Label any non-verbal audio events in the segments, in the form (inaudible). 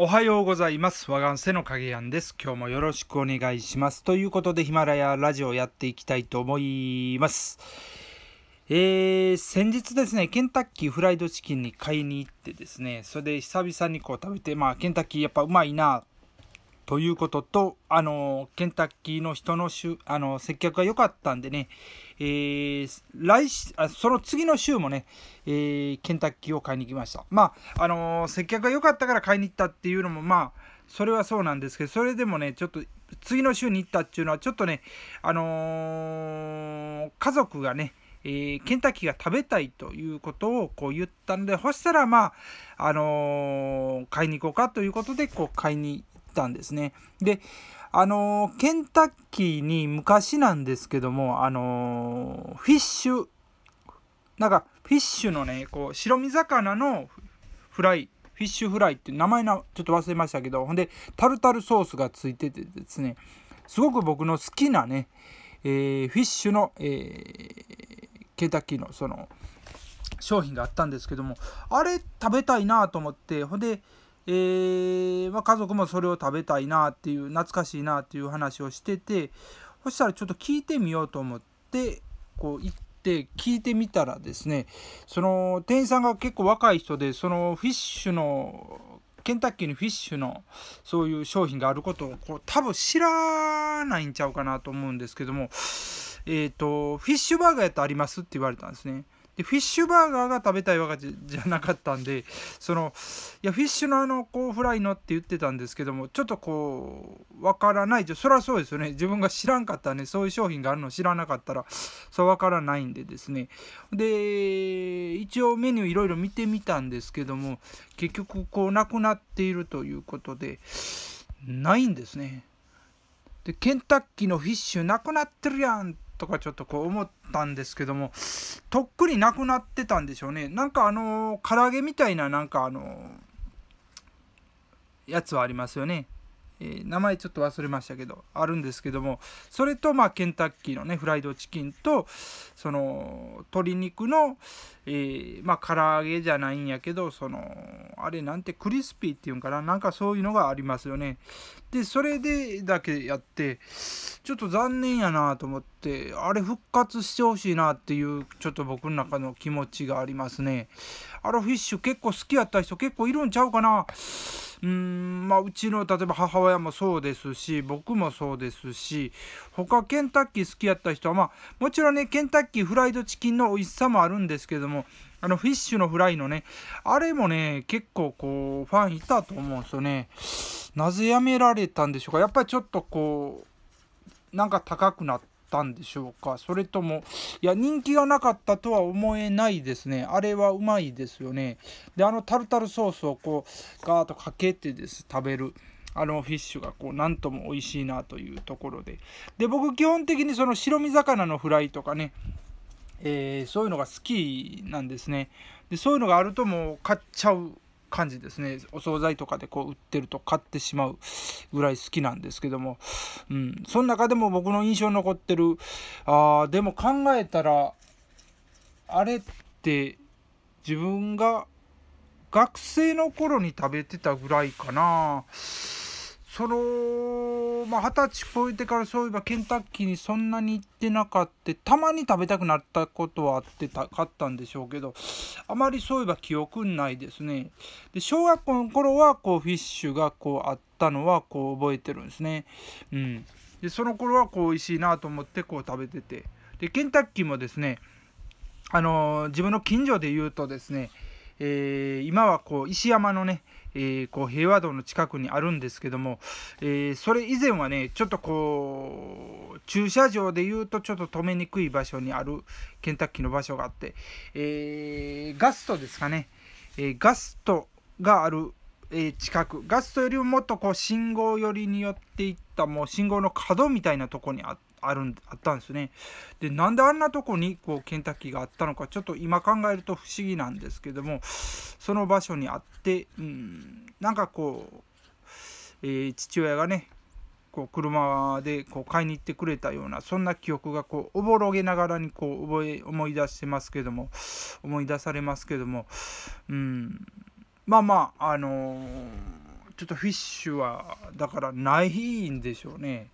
おはようございます。和せの影やんです。今日もよろしくお願いします。ということで、ヒマラヤラジオやっていきたいと思います。えー、先日ですね、ケンタッキーフライドチキンに買いに行ってですね、それで久々にこう食べて、まあ、ケンタッキーやっぱうまいなということと、あの、ケンタッキーの人のしゅあの、接客が良かったんでね、えー、来あ、その次の週もね、えー、ケンタッキーを買いに行きました。まあ、あの接客が良かったから買いに行ったっていうのも、まあ、それはそうなんですけど、それでもね、ちょっと、次の週に行ったっていうのは、ちょっとね、あのー、家族がね、えー、ケンタッキーが食べたいということをこう言ったので、そしたら、まあ、あのー、買いに行こうかということで、こう、買いにたんですね。で、あのケンタッキーに昔なんですけども、あのフィッシュ、なんかフィッシュのね、こう、白身魚のフライ、フィッシュフライって名前な、ちょっと忘れましたけど、ほんで、タルタルソースがついててですね、すごく僕の好きなね、えー、フィッシュの、えー、ケンタッキーのその商品があったんですけどもあれ食べたいなと思ってほんでえー、まあ、家族もそれを食べたいなっていう懐かしいなっていう話をしててそしたらちょっと聞いてみようと思ってこう行って聞いてみたらですねその店員さんが結構若い人でそのフィッシュのケンタッキーにフィッシュのそういう商品があることをこう多分知らないんちゃうかなと思うんですけどもえっ、ー、とフィッシュバーガーやったらありますって言われたんですね。でフィッシュバーガーが食べたいわけじゃなかったんでそのいやフィッシュのあのこうフライのって言ってたんですけどもちょっとこうわからないそりゃそうですよね自分が知らんかったねそういう商品があるの知らなかったらそうわからないんでですねで一応メニューいろいろ見てみたんですけども結局こうなくなっているということでないんですねでケンタッキーのフィッシュなくなってるやんってとかちょっとこう思ったんですけどもとっくになくなってたんでしょうねなんかあの唐揚げみたいななんかあのやつはありますよね、えー、名前ちょっと忘れましたけどあるんですけどもそれとまあケンタッキーのねフライドチキンとその鶏肉の、えまあ唐揚げじゃないんやけどそのあれなんてクリスピーっていうんかななんかそういうのがありますよねでそれでだけやってちょっと残念やなと思ってあれ復活してほしいなっていうちょっと僕の中の気持ちがありますねアロフィッシュ結構好きやった人結構いるんちゃうかなうんまあうちの例えば母親もそうですし僕もそうですし他ケンタッキー好きやった人はまあもちろんねケンタッキーフライドチキンの美味しさもあるんですけどもあのフィッシュのフライのねあれもね結構こうファンいたと思うんですよねなぜやめられたんでしょうかやっぱりちょっとこうなんか高くなってったんでしょうかそれともいや人気がなかったとは思えないですねあれはうまいですよねであのタルタルソースをこうガーッとかけてです食べるあのフィッシュがこうなんとも美味しいなというところでで僕基本的にその白身魚のフライとかねえー、そういうのが好きなんですねでそういうのがあるともう買っちゃう感じですねお惣菜とかでこう売ってると買ってしまうぐらい好きなんですけども、うん、その中でも僕の印象に残ってるあでも考えたらあれって自分が学生の頃に食べてたぐらいかなそのまあ、二十歳超えてからそういえばケンタッキーにそんなに行ってなかったたまに食べたくなったことはあってたかったんでしょうけどあまりそういえば記憶ないですねで小学校の頃はこうフィッシュがこうあったのはこう覚えてるんですねうんでその頃はこう美味しいなと思ってこう食べててでケンタッキーもですねあのー、自分の近所で言うとですねえー、今はこう石山のね、えー、こう平和堂の近くにあるんですけども、えー、それ以前はねちょっとこう駐車場でいうとちょっと止めにくい場所にあるケンタッキーの場所があって、えガストですかね、えガストがある、え近くガストよりももっとこう信号寄りに寄っていったもう信号の角みたいなとこにあって。あるんあったんですね。でなんであんなとこにこうケンタッキーがあったのかちょっと今考えると不思議なんですけどもその場所にあってうんなんかこう、えー、父親がねこう車でこう買いに行ってくれたようなそんな記憶がこうおぼろげながらにこう覚え思い出してますけども思い出されますけどもうんまあまああのー、ちょっとフィッシュはだからないんでしょうね。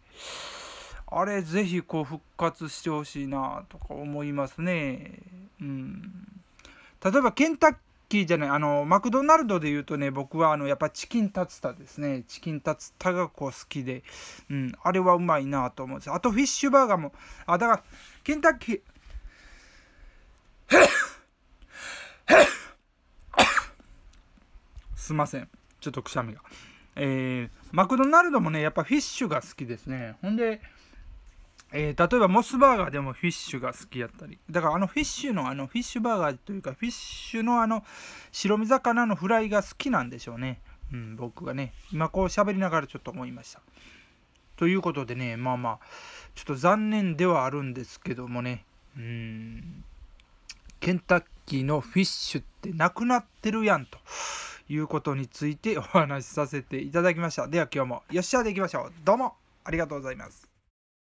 あれぜひこう復活してほしいなとか思いますね。うん、例えばケンタッキーじゃないあのマクドナルドで言うとね僕はあのやっぱチキンタツタですねチキンタツタがこう好きで、うん、あれはうまいなと思うんですあとフィッシュバーガーもあだからケンタッキー (coughs) すいませんちょっとくしゃみが。えー、マクドナルドもねやっぱフィッシュが好きですねほんでえー、例えばモスバーガーでもフィッシュが好きやったりだからあのフィッシュのあのフィッシュバーガーというかフィッシュのあの白身魚のフライが好きなんでしょうね、うん、僕がね今こう喋りながらちょっと思いましたということでねまあまあちょっと残念ではあるんですけどもねうんケンタッキーのフィッシュってなくなってるやんということについてお話しさせていただきましたでは今日もよっしゃでいきましょうどうもありがとうございます